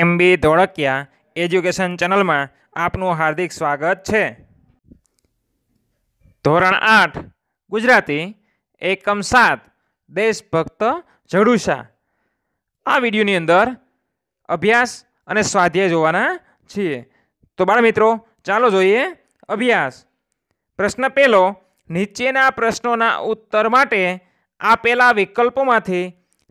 એમ B Dholakia education ચેનલમાં આપનું હાર્દિક સ્વાગત છે ધોરણ આઠ ગુજરાતી એકમ સાત દેશભક્ત જડુસા આ વિડીયોની અંદર અભ્યાસ અને સ્વાધ્યાય જોવાના છીએ તો બાળ મિત્રો ચાલો જોઈએ અભ્યાસ પ્રશ્ન પહેલો નીચેના પ્રશ્નોના ઉત્તર માટે આપેલા વિકલ્પોમાંથી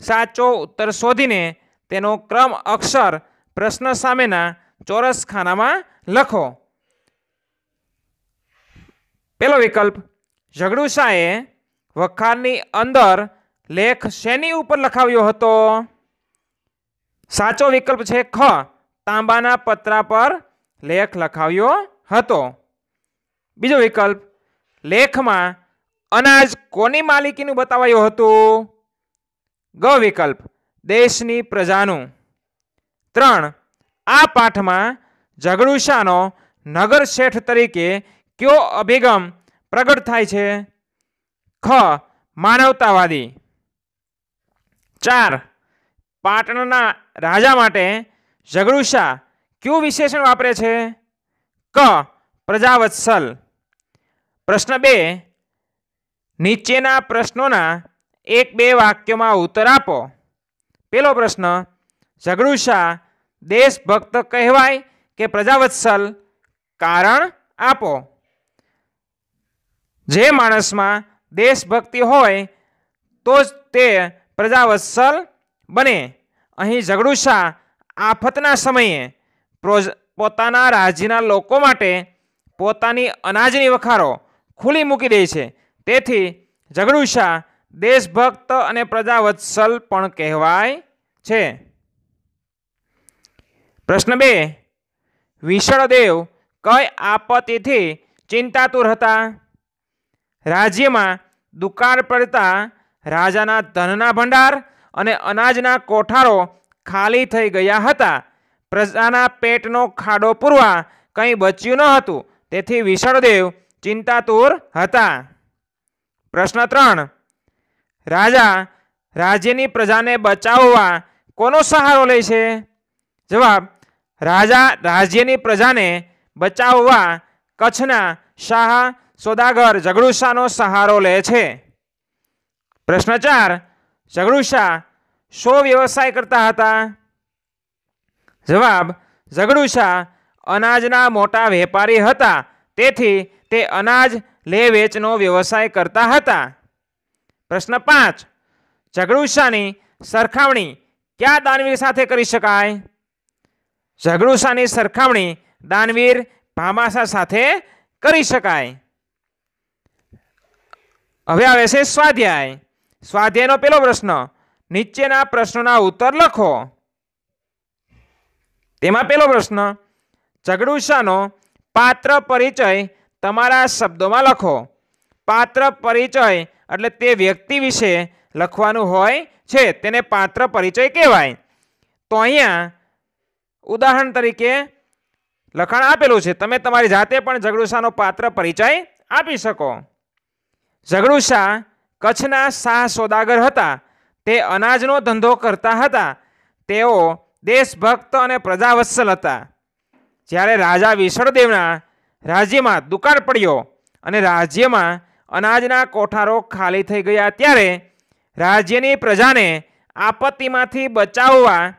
સાચો ઉત્તર શોધીને તેનો ક્રમ અક્ષર પ્રશ્ન સામેના ચોરસ ખાનામાં લખો પેલો વિકલ્પ ઝઘડુ શાહે વખારની અંદર લેખ શેની ઉપર લખાવ્યો હતો સાચો વિકલ્પ છે ખ તાંબાના પત્રા પર લેખ લખાવ્યો હતો બીજો વિકલ્પ લેખમાં અનાજ કોની માલિકીનું બતાવાયું હતું ગ વિકલ્પ દેશની પ્રજાનું ત્રણ આ પાઠમાં ઝઘડુશાનો નગર શેઠ તરીકે કયો અભિગમ પ્રગટ થાય છે ખ માનવતાવાદી ચાર પાટણના રાજા માટે ઝઘડુશા કયું વિશેષણ વાપરે છે ક પ્રજાવત્સલ પ્રશ્ન બે નીચેના પ્રશ્નોના એક બે વાક્યોમાં ઉત્તર આપો પેલો પ્રશ્ન ઝઘડુશા દેશભક્ત કહેવાય કે પ્રજાવત્સલ કારણ આપો જે માણસમાં દેશભક્તિ હોય તો જ તે પ્રજાવત્સલ બને અહીં ઝઘડુશા આફતના સમયે પ્રોજ પોતાના રાજ્યના લોકો માટે પોતાની અનાજની વખારો ખુલ્લી મૂકી દે છે તેથી ઝઘડુશા દેશભક્ત અને પ્રજાવત્સલ પણ કહેવાય છે પ્રશ્ન બે વિષળદેવ કઈ આપત્તિથી ચિંતાતુર હતા રાજ્યમાં દુકાળ પડતા રાજાના ધનના ભંડાર અને અનાજના કોઠારો ખાલી થઈ ગયા હતા પ્રજાના પેટનો ખાડો પૂરવા કંઈ બચ્યું ન હતું તેથી વિષળદેવ ચિંતાતુર હતા પ્રશ્ન ત્રણ રાજા રાજ્યની પ્રજાને બચાવવા કોનો સહારો લે છે જવાબ રાજા રાજ્યની પ્રજાને બચાવવા કચ્છના શાહ સોદાગર જગડુશાનો સહારો લે છે પ્રશ્ન ચાર જગડુશા શો વ્યવસાય કરતા હતા જવાબ ઝઘડુશા અનાજના મોટા વેપારી હતા તેથી તે અનાજ લે વેચનો વ્યવસાય કરતા હતા પ્રશ્ન પાંચ ઝઘડુશાની સરખામણી ક્યાં દાનવીર સાથે કરી શકાય ઝઘડુસાની સરખામણી દાનવીર ભામાસા સાથે કરી શકાય હવે આવે છે સ્વાધ્યાય સ્વાધ્યાયનો પેલો પ્રશ્ન નીચેના પ્રશ્નોના ઉત્તર લખો તેમાં પેલો પ્રશ્ન ઝઘડુસાનો પાત્ર પરિચય તમારા શબ્દોમાં લખો પાત્ર પરિચય એટલે તે વ્યક્તિ વિશે લખવાનું હોય છે તેને પાત્ર પરિચય કહેવાય તો અહીંયા ઉદાહરણ તરીકે લખાણ આપેલું છે તમે તમારી જાતે પણ ઝઘડુશાનો પાત્ર પરિચય આપી શકો ઝઘડુશા કચ્છના શાહ સોદાગર હતા તે અનાજનો ધંધો કરતા હતા તેઓ દેશભક્ત અને પ્રજાવત્સલ હતા જ્યારે રાજા વિસળદેવના રાજ્યમાં દુકાળ પડ્યો અને રાજ્યમાં અનાજના કોઠારો ખાલી થઈ ગયા ત્યારે રાજ્યની પ્રજાને આપત્તિમાંથી બચાવવા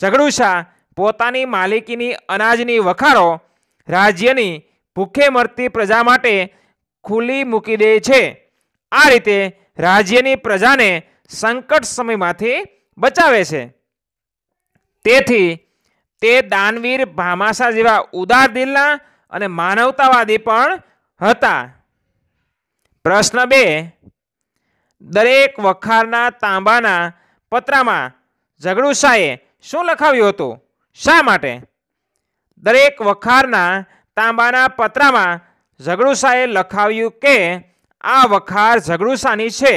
ઝઘડુશા પોતાની માલિકીની અનાજની વખારો રાજ્યની ભૂખે મરતી પ્રજા માટે ખુલ્લી મૂકી દે છે આ રીતે રાજ્યની પ્રજાને સંકટ સમયમાંથી બચાવે છે તેથી તે દાનવીર ભામાસા જેવા ઉદાર દિલના અને માનવતાવાદી પણ હતા પ્રશ્ન બે દરેક વખારના તાંબાના પત્રમાં ઝઘડુશાએ શું લખાવ્યું હતું શા માટે દરેક વખારના તાંબાના પત્રામાં ઝઘડુસાએ લખાવ્યું કે આ વખાર ઝઘડુસાની છે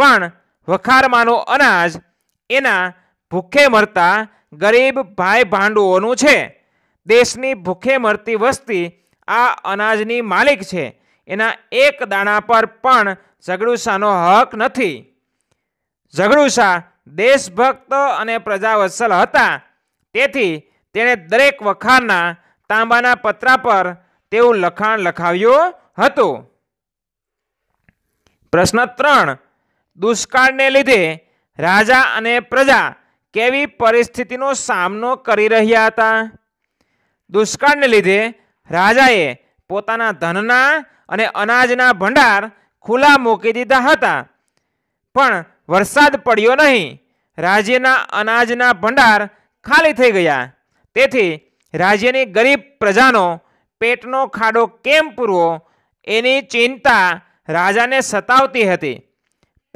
પણ વખારમાંનો અનાજ એના ભૂખે મરતા ગરીબ ભાઈ ભાંડુઓનું છે દેશની ભૂખે મરતી વસ્તી આ અનાજની માલિક છે એના એક દાણા પર પણ ઝઘડુસાનો હક નથી ઝઘડુસા દેશભક્ત અને પ્રજાવત્સલ હતા તેથી તેણે દરેક વખાણના તાંબાના પત્રા પર તેવું લખાણ લખાવ્યું હતું પ્રશ્ન ત્રણ દુષ્કાળને લીધે રાજા અને પ્રજા કેવી પરિસ્થિતિનો સામનો કરી રહ્યા હતા દુષ્કાળને લીધે રાજાએ પોતાના ધનના અને અનાજના ભંડાર ખુલ્લા મૂકી દીધા હતા પણ વરસાદ પડ્યો નહીં રાજ્યના અનાજના ભંડાર ખાલી થઈ ગયા તેથી રાજ્યની ગરીબ પ્રજાનો પેટનો ખાડો કેમ પૂરવો એની ચિંતા રાજાને સતાવતી હતી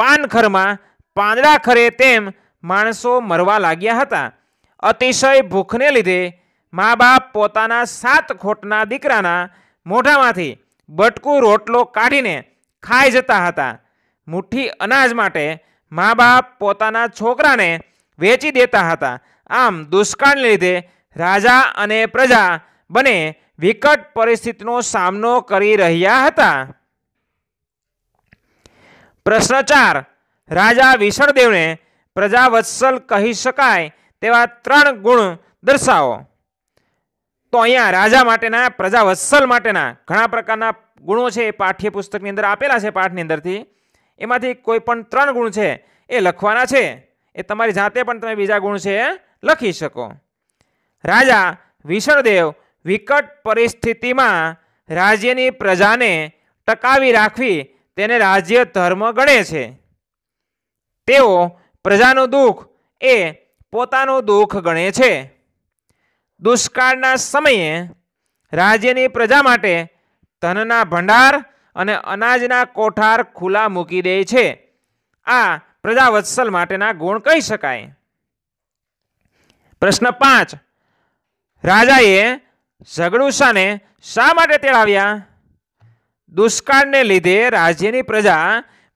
પાનખરમાં પાંદડા ખરે તેમ માણસો મરવા લાગ્યા હતા અતિશય ભૂખને લીધે મા બાપ પોતાના સાત ખોટના દીકરાના મોઢામાંથી બટકું રોટલો કાઢીને ખાઈ જતા હતા મુઠ્ઠી અનાજ માટે મા બાપ પોતાના છોકરાને વેચી દેતા હતા આમ દુષ્કાળને લીધે રાજા અને પ્રજા બને વિકટ પરિસ્થિતિનો સામનો કરી રહ્યા હતા પ્રશ્ન ચાર રાજા વિષણદેવને પ્રજાવત્સલ કહી શકાય તેવા ત્રણ ગુણ દર્શાવો તો અહીંયા રાજા માટેના પ્રજાવત્સલ માટેના ઘણા પ્રકારના ગુણો છે એ પાઠ્યપુસ્તકની અંદર આપેલા છે પાઠની અંદરથી એમાંથી કોઈ પણ ત્રણ ગુણ છે એ લખવાના છે એ તમારી જાતે પણ તમે બીજા ગુણ છે લખી શકો રાજા વિષણદેવ વિકટ પરિસ્થિતિમાં રાજ્યની પ્રજાને ટકાવી રાખવી તેને રાજ્ય ધર્મ ગણે છે તેઓ પ્રજાનું દુઃખ એ પોતાનું દુઃખ ગણે છે દુષ્કાળના સમયે રાજ્યની પ્રજા માટે ધનના ભંડાર અને અનાજના કોઠાર ખુલ્લા મૂકી દે છે આ પ્રજાવત્સલ માટેના ગુણ કહી શકાય પ્રશ્ન પાંચ રાજાએ ઝઘડુશાને શા માટે તેડાવ્યા દુષ્કાળને લીધે રાજ્યની પ્રજા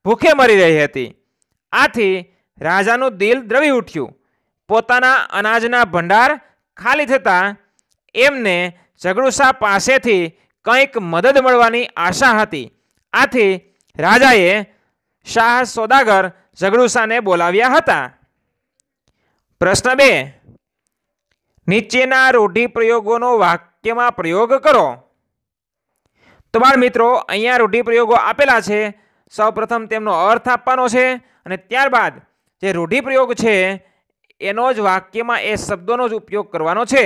ભૂખે મરી રહી હતી આથી રાજાનું દિલ દ્રવી ઉઠ્યું પોતાના અનાજના ભંડાર ખાલી થતાં એમને ઝઘડુશા પાસેથી કંઈક મદદ મળવાની આશા હતી આથી રાજાએ શાહ સોદાગર ઝઘડુશાને બોલાવ્યા હતા પ્રશ્ન બે નીચેના રૂઢિપ્રયોગોનો વાક્યમાં પ્રયોગ કરો તો બાળ મિત્રો અહીંયા રૂઢિપ્રયોગો આપેલા છે સૌપ્રથમ તેમનો અર્થ આપવાનો છે અને ત્યારબાદ જે રૂઢિપ્રયોગ છે એનો જ વાક્યમાં એ શબ્દોનો જ ઉપયોગ કરવાનો છે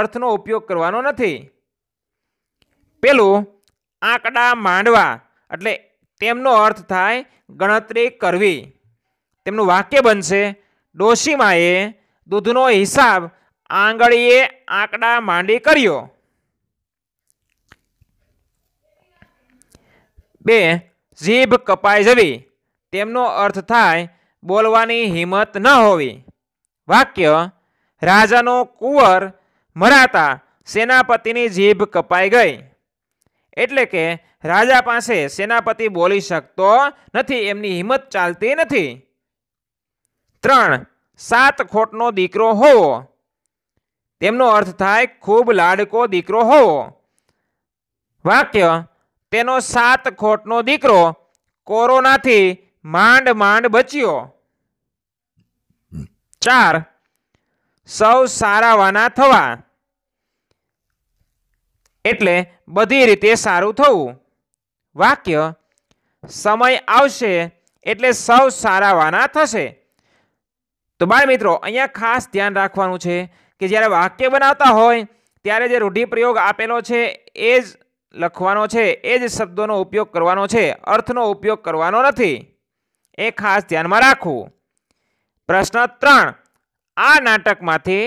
અર્થનો ઉપયોગ કરવાનો નથી પેલું આંકડા માંડવા એટલે તેમનો અર્થ થાય ગણતરી કરવી તેમનું વાક્ય બનશે ડોશીમાએ દૂધનો હિસાબ આંગળીએ આંકડા માંડી કર્યો બે જીભ કપાઈ જવી તેમનો અર્થ થાય બોલવાની હિંમત ન હોવી વાક્ય રાજાનો કુંવર મરાતા સેનાપતિની જીભ કપાઈ ગઈ એટલે કે રાજા પાસે સેનાપતિ બોલી શકતો નથી એમની હિંમત ચાલતી નથી ત્રણ સાત ખોટનો દીકરો હોવો તેમનો અર્થ થાય ખૂબ લાડકો દીકરો હોવો વાક્ય તેનો સાત ખોટનો દીકરો કોરોનાથી માંડ માંડ બચ્યો ચાર સૌ સારાવાના થવા એટલે બધી રીતે સારું થવું વાક્ય સમય આવશે એટલે સૌ સારાવાના થશે તો બાળ મિત્રો અહીંયા ખાસ ધ્યાન રાખવાનું છે કે જ્યારે વાક્ય બનાવતા હોય ત્યારે જે રૂઢિપ્રયોગ આપેલો છે એ જ લખવાનો છે એ જ શબ્દોનો ઉપયોગ કરવાનો છે અર્થનો ઉપયોગ કરવાનો નથી એ ખાસ ધ્યાનમાં રાખવું પ્રશ્ન ત્રણ આ નાટકમાંથી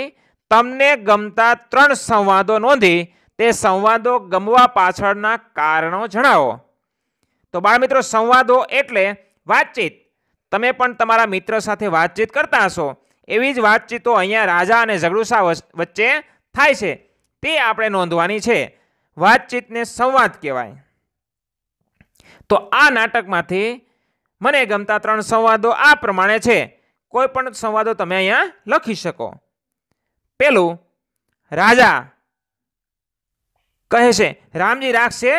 તમને ગમતા ત્રણ સંવાદો નોંધી તે સંવાદો ગમવા પાછળના કારણો જણાવો તો બાળ મિત્રો સંવાદો એટલે વાતચીત તમે પણ તમારા મિત્ર સાથે વાતચીત કરતા હશો એવી જ વાતચીતો અહીંયા રાજા અને ઝઘડુસા વચ્ચે થાય છે તે આપણે નોંધવાની છે વાતચીતને સંવાદ કહેવાય તો આ નાટકમાંથી મને ગમતા ત્રણ સંવાદો આ પ્રમાણે છે કોઈ પણ સંવાદો તમે અહીંયા લખી શકો પેલું રાજા કહે છે રામજી રાખશે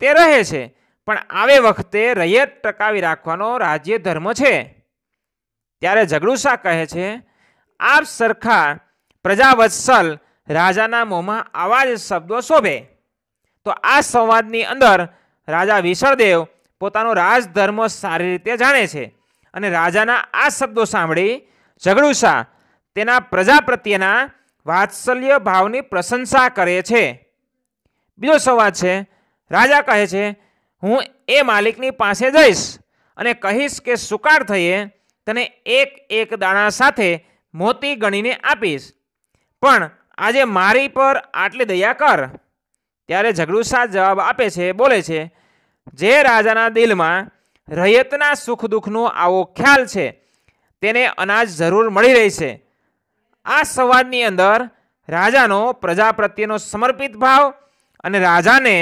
તે રહે છે પણ આવે વખતે રૈયત ટકાવી રાખવાનો રાજ્ય ધર્મ છે ત્યારે ઝઘડુસા કહે છે આપ સરખા પ્રજાવત્સલ રાજાના મોંમાં આવા જ શબ્દો શોભે તો આ સંવાદની અંદર રાજા વિસળદેવ પોતાનો રાજધર્મ સારી રીતે જાણે છે અને રાજાના આ શબ્દો સાંભળી ઝઘડુસા તેના પ્રજા પ્રત્યેના વાત્સલ્ય ભાવની પ્રશંસા કરે છે બીજો સંવાદ છે રાજા કહે છે હું એ માલિકની પાસે જઈશ અને કહીશ કે સુકાર થઈએ તને એક એક દાણા સાથે મોતી ગણીને આપીશ પણ આજે મારી પર આટલી દયા કર ત્યારે ઝઘડુસા જવાબ આપે છે બોલે છે જે રાજાના દિલમાં રૈયતના સુખ દુઃખનો આવો ખ્યાલ છે તેને અનાજ જરૂર મળી રહી છે આ સંવાદની અંદર રાજાનો પ્રજા પ્રત્યેનો સમર્પિત ભાવ અને રાજાને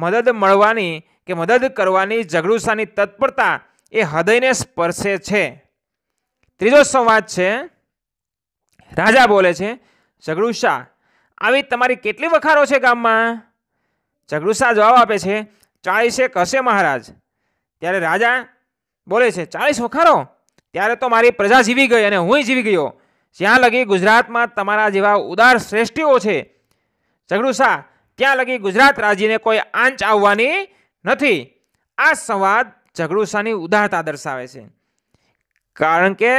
મદદ મળવાની કે મદદ કરવાની ઝઘડુસાની તત્પરતા એ હૃદયને સ્પર્શે છે ત્રીજો સંવાદ છે રાજા બોલે છે ઝઘડુશા આવી તમારી કેટલી વખારો છે ગામમાં ઝઘડુશા જવાબ આપે છે ચાળીસેક હશે મહારાજ ત્યારે રાજા બોલે છે ચાળીસ વખારો ત્યારે તો મારી પ્રજા જીવી ગઈ અને હું જીવી ગયો જ્યાં લગી ગુજરાતમાં તમારા જેવા ઉદાર શ્રેષ્ઠીઓ છે ઝઘડુશા ત્યાં લગી ગુજરાત રાજ્યને કોઈ આંચ આવવાની નથી આ સંવાદ ઝઘડુશાની ઉદારતા દર્શાવે છે કારણ કે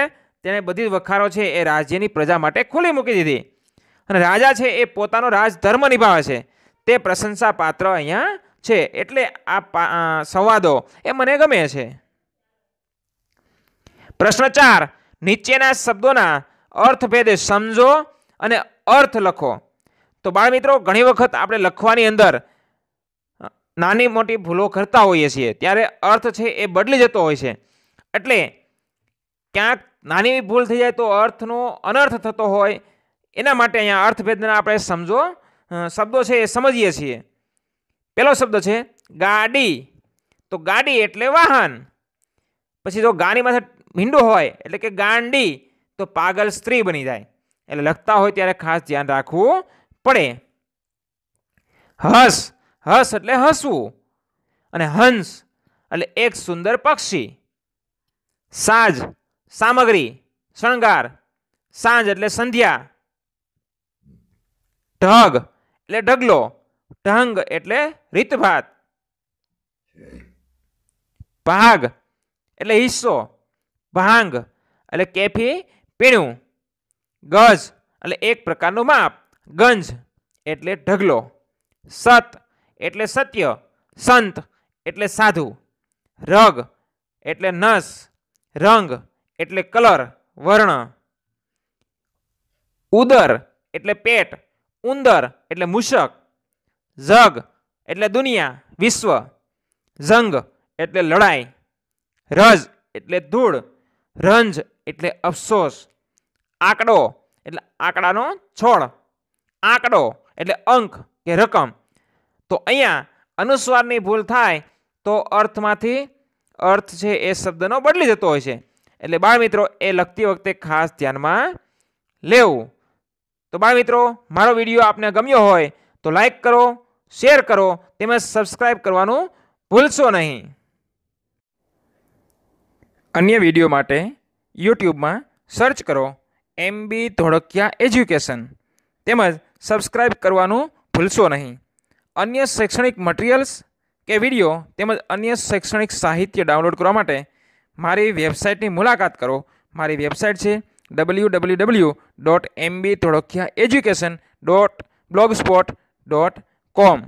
તેણે બધી વખારો છે એ રાજ્યની પ્રજા માટે ખુલ્લી મૂકી દીધી અને રાજા છે એ પોતાનો રાજધર્મ નિભાવે છે તે પ્રશંસા પાત્ર અહીંયા છે એટલે આ સંવાદો એ મને ગમે છે પ્રશ્ન ચાર નીચેના શબ્દોના અર્થભેદે સમજો અને અર્થ લખો તો બાળ મિત્રો ઘણી વખત આપણે લખવાની અંદર નાની મોટી ભૂલો કરતા હોઈએ છીએ ત્યારે અર્થ છે એ બદલી જતો હોય છે એટલે ક્યાંક નાની એવી ભૂલ થઈ જાય તો અર્થનો અનર્થ થતો હોય એના માટે અહીંયા અર્થભેદના આપણે સમજો શબ્દો છે એ સમજીએ છીએ પહેલો શબ્દ છે ગાડી તો ગાડી એટલે વાહન પછી જો ગાની માથે હિંડો હોય એટલે કે ગાંડી તો પાગલ સ્ત્રી બની જાય એટલે લખતા હોય ત્યારે ખાસ ધ્યાન રાખવું પડે હસ હસ એટલે હસવું અને હંસ એટલે એક સુંદર પક્ષી સાજ સામગ્રી શણગાર સાંજ એટલે સંધ્યા ઢગ એટલે ઢગલો ઢંગ એટલે રીતભાત ભાગ એટલે હિસ્સો ભાંગ એટલે કેફી પીણું ગજ એટલે એક પ્રકારનું માપ ગંજ એટલે ઢગલો સત એટલે સત્ય સંત એટલે સાધુ રગ એટલે નસ રંગ એટલે કલર વર્ણ ઉદર એટલે પેટ ઉંદર એટલે મૂષક જગ એટલે દુનિયા વિશ્વ જંગ એટલે લડાઈ રજ એટલે ધૂળ રંજ એટલે અફસોસ આંકડો એટલે આંકડાનો છોડ આંકડો એટલે અંક કે રકમ તો અહીંયા અનુસ્વારની ભૂલ થાય તો અર્થમાંથી અર્થ છે એ શબ્દનો બદલી જતો હોય છે એટલે બાળ મિત્રો એ લખતી વખતે ખાસ ધ્યાનમાં લેવું તો બાળ મિત્રો મારો વિડીયો આપને ગમ્યો હોય તો લાઈક કરો શેર કરો તેમજ સબસ્ક્રાઈબ કરવાનું ભૂલશો નહીં અન્ય વિડીયો માટે યુટ્યુબમાં સર્ચ કરો એમ બી ધોળકિયા એજ્યુકેશન તેમજ સબસ્ક્રાઈબ કરવાનું ભૂલશો નહીં અન્ય શૈક્ષણિક મટીરિયલ્સ કે વિડીયો તેમજ અન્ય શૈક્ષણિક સાહિત્ય ડાઉનલોડ કરવા માટે મારી વેબસાઇટની મુલાકાત કરો મારી વેબસાઇટ છે W W W dot M B Dholakia education dot blog spot dot કોમ